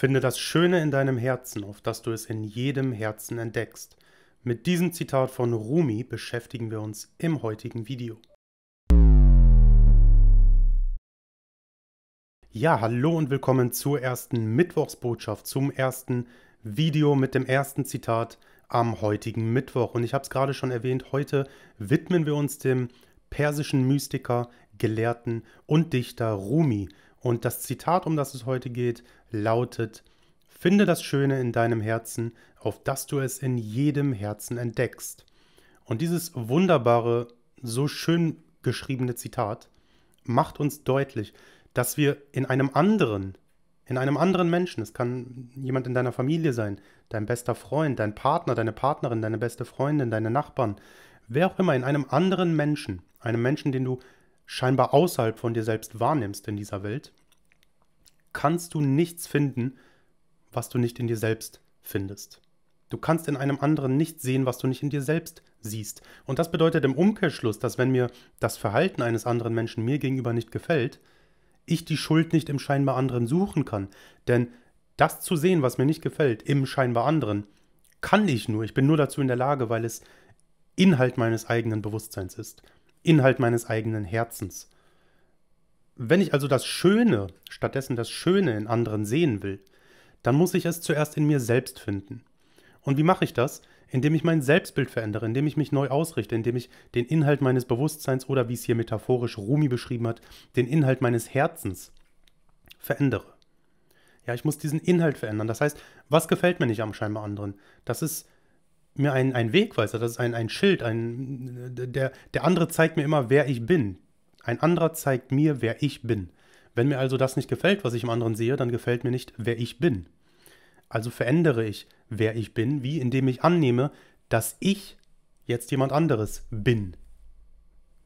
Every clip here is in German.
Finde das Schöne in deinem Herzen, auf das du es in jedem Herzen entdeckst. Mit diesem Zitat von Rumi beschäftigen wir uns im heutigen Video. Ja, hallo und willkommen zur ersten Mittwochsbotschaft, zum ersten Video mit dem ersten Zitat am heutigen Mittwoch. Und ich habe es gerade schon erwähnt, heute widmen wir uns dem persischen Mystiker, Gelehrten und Dichter Rumi. Und das Zitat, um das es heute geht, lautet, Finde das Schöne in deinem Herzen, auf das du es in jedem Herzen entdeckst. Und dieses wunderbare, so schön geschriebene Zitat macht uns deutlich, dass wir in einem anderen, in einem anderen Menschen, es kann jemand in deiner Familie sein, dein bester Freund, dein Partner, deine Partnerin, deine beste Freundin, deine Nachbarn, wer auch immer, in einem anderen Menschen, einem Menschen, den du scheinbar außerhalb von dir selbst wahrnimmst in dieser Welt, kannst du nichts finden, was du nicht in dir selbst findest. Du kannst in einem anderen nichts sehen, was du nicht in dir selbst siehst. Und das bedeutet im Umkehrschluss, dass wenn mir das Verhalten eines anderen Menschen mir gegenüber nicht gefällt, ich die Schuld nicht im scheinbar anderen suchen kann. Denn das zu sehen, was mir nicht gefällt, im scheinbar anderen, kann ich nur. Ich bin nur dazu in der Lage, weil es Inhalt meines eigenen Bewusstseins ist. Inhalt meines eigenen Herzens. Wenn ich also das Schöne, stattdessen das Schöne in anderen sehen will, dann muss ich es zuerst in mir selbst finden. Und wie mache ich das? Indem ich mein Selbstbild verändere, indem ich mich neu ausrichte, indem ich den Inhalt meines Bewusstseins oder wie es hier metaphorisch Rumi beschrieben hat, den Inhalt meines Herzens verändere. Ja, ich muss diesen Inhalt verändern. Das heißt, was gefällt mir nicht am scheinbar anderen? Das ist mir ein, ein Wegweiser, das ist ein, ein Schild, ein, der, der andere zeigt mir immer, wer ich bin. Ein anderer zeigt mir, wer ich bin. Wenn mir also das nicht gefällt, was ich im anderen sehe, dann gefällt mir nicht, wer ich bin. Also verändere ich, wer ich bin, wie indem ich annehme, dass ich jetzt jemand anderes bin.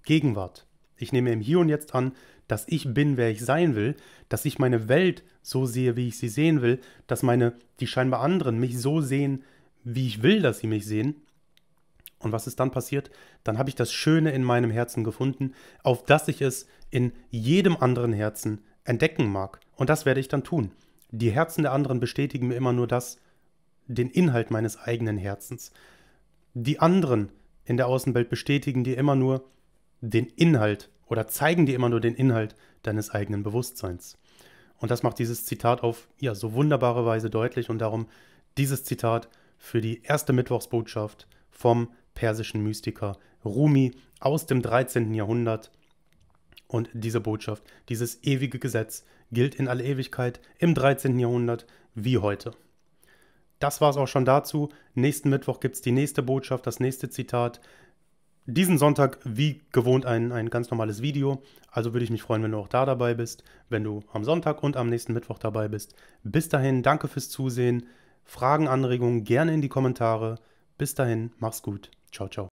Gegenwart. Ich nehme im Hier und Jetzt an, dass ich bin, wer ich sein will, dass ich meine Welt so sehe, wie ich sie sehen will, dass meine, die scheinbar anderen mich so sehen, wie ich will, dass sie mich sehen, und was ist dann passiert? Dann habe ich das Schöne in meinem Herzen gefunden, auf das ich es in jedem anderen Herzen entdecken mag. Und das werde ich dann tun. Die Herzen der anderen bestätigen mir immer nur das, den Inhalt meines eigenen Herzens. Die anderen in der Außenwelt bestätigen dir immer nur den Inhalt oder zeigen dir immer nur den Inhalt deines eigenen Bewusstseins. Und das macht dieses Zitat auf ja so wunderbare Weise deutlich und darum dieses Zitat für die erste Mittwochsbotschaft vom persischen Mystiker Rumi aus dem 13. Jahrhundert. Und diese Botschaft, dieses ewige Gesetz, gilt in alle Ewigkeit im 13. Jahrhundert wie heute. Das war es auch schon dazu. Nächsten Mittwoch gibt es die nächste Botschaft, das nächste Zitat. Diesen Sonntag, wie gewohnt, ein, ein ganz normales Video. Also würde ich mich freuen, wenn du auch da dabei bist, wenn du am Sonntag und am nächsten Mittwoch dabei bist. Bis dahin, danke fürs Zusehen. Fragen, Anregungen gerne in die Kommentare. Bis dahin, mach's gut. 悄悄。